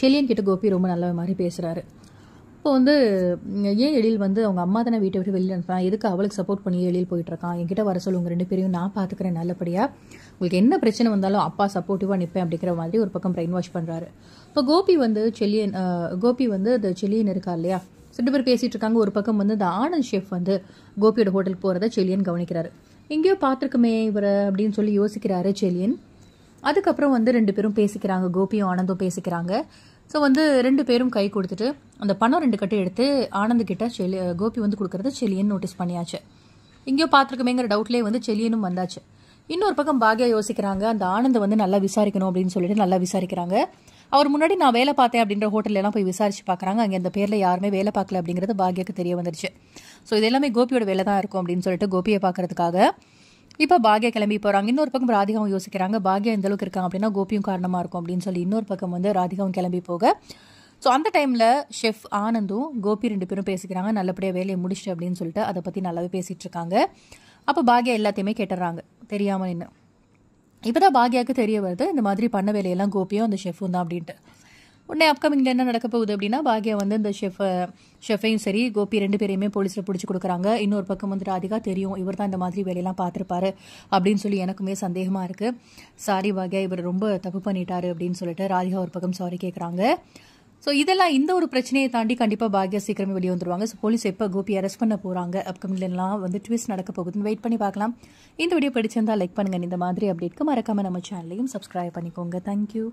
செலியன் கிட்ட கோபி ரொம்ப நல்ல மாதிரி பேசுகிறாரு இப்போ வந்து ஏன் எழில் வந்து அவங்க அம்மா தானே வீட்டை விட்டு வெளியில் அனுப்பினா எதுக்கு அவளுக்கு சப்போர்ட் பண்ணி எழில் போயிட்டுருக்கான் என்கிட்ட வர உங்கள் ரெண்டு பேரையும் நான் பார்த்துக்கிறேன் நல்லபடியாக உங்களுக்கு என்ன பிரச்சனை வந்தாலும் அப்பா சப்போர்ட்டிவாக நிற்பேன் அப்படிங்கிற மாதிரி ஒரு பக்கம் பிரெயின் வாஷ் பண்ணுறாரு இப்போ கோபி வந்து செல்லியன் கோபி வந்து அந்த செல்லியன் இருக்கா இல்லையா ரெண்டு பேர் பேசிட்டு இருக்காங்க ஒரு பக்கம் வந்து இந்த ஆனந்த் ஷெஃப் வந்து கோபியோட ஹோட்டலுக்கு போகிறத செல்லியன் கவனிக்கிறாரு எங்கேயோ பார்த்துருக்குமே இவரை அப்படின்னு சொல்லி யோசிக்கிறாரு செல்லியன் அதுக்கப்புறம் வந்து ரெண்டு பேரும் பேசிக்கிறாங்க கோபியும் ஆனந்தும் பேசிக்கிறாங்க ஸோ வந்து ரெண்டு பேரும் கை கொடுத்துட்டு அந்த பணம் ரெண்டு கட்டு எடுத்து ஆனந்த் கிட்ட செலி கோபி வந்து கொடுக்குறத செலியன் நோட்டீஸ் பண்ணியாச்சு இங்கேயோ பார்த்துருக்கமேங்கிற டவுட்லேயே வந்து செலியனும் வந்தாச்சு இன்னொரு பக்கம் பாக்யா யோசிக்கிறாங்க அந்த ஆனந்தை வந்து நல்லா விசாரிக்கணும் அப்படின்னு சொல்லிட்டு நல்லா விசாரிக்கிறாங்க அவர் முன்னாடி நான் வேலை பார்த்தேன் அப்படின்ற ஹோட்டல்லாம் போய் விசாரிச்சு பார்க்குறாங்க அங்கே அந்த பேரில் யாருமே வேலை பார்க்கல அப்படிங்கிறது பாகியாவுக்கு தெரிய வந்துருச்சு ஸோ இது எல்லாமே கோபியோட வேலை தான் இருக்கும் அப்படின்னு சொல்லிட்டு கோபியை பார்க்கறதுக்காக இப்போ பாக்யா கிளம்பி போகிறாங்க இன்னொரு பக்கம் ராதிகாவும் யோசிக்கிறாங்க பாக்யா எந்த அளவுக்கு இருக்காங்க அப்படின்னா கோபியும் காரணமாக இருக்கும் அப்படின்னு சொல்லி இன்னொரு பக்கம் வந்து ராதிகாவும் கிளம்பி போக ஸோ அந்த டைமில் ஷெஃப் ஆனந்தும் கோபி ரெண்டு பேரும் பேசிக்கிறாங்க நல்லபடியாக வேலையை முடிச்சுட்டு அப்படின்னு சொல்லிட்டு அதை பற்றி நல்லாவே பேசிகிட்டு இருக்காங்க அப்போ பாக்யா எல்லாத்தையுமே கேட்டுறாங்க தெரியாமல் என்ன இப்போ தான் பாகியாவுக்கு தெரிய வருது இந்த மாதிரி பண்ண வேலையெல்லாம் கோபியும் அந்த ஷெஃபும் தான் அப்படின்ட்டு உடனே அப்கமிங்கில் என்ன நடக்க போகுது அப்படின்னா பாக்யா வந்து இந்த ஷெஃப் ஷெஃபையும் சரி கோபி ரெண்டு பேரையுமே போலீஸில் பிடிச்சி கொடுக்குறாங்க இன்னொரு பக்கம் வந்து ராதிகா தெரியும் இவர் தான் இந்த மாதிரி வேலையெல்லாம் பார்த்துருப்பாரு அப்படின்னு சொல்லி எனக்குமே சந்தேகமாக இருக்குது சாரி பாக்யா இவர் ரொம்ப தப்பு பண்ணிட்டாரு அப்படின்னு சொல்லிட்டு ராதிகா ஒரு பக்கம் சாரி கேட்குறாங்க ஸோ இதெல்லாம் இந்த ஒரு பிரச்சனையை தாண்டி கண்டிப்பாக பாக்யா சீக்கிரமே வெளியே வந்துருவாங்க ஸோ போலீஸ் எப்போ கோபி அரெஸ்ட் பண்ண போகிறாங்க அப்கமிங்லாம் வந்து ட்விஸ்ட் நடக்க போகுதுன்னு வெயிட் பண்ணி பார்க்கலாம் இந்த வீடியோ பிடிச்சிருந்தா லைக் பண்ணுங்கள் இந்த மாதிரி அப்டேட்க்கு மறக்காம நம்ம சேனலையும் சப்ஸ்கிரைப் பண்ணிக்கோங்க தேங்க்யூ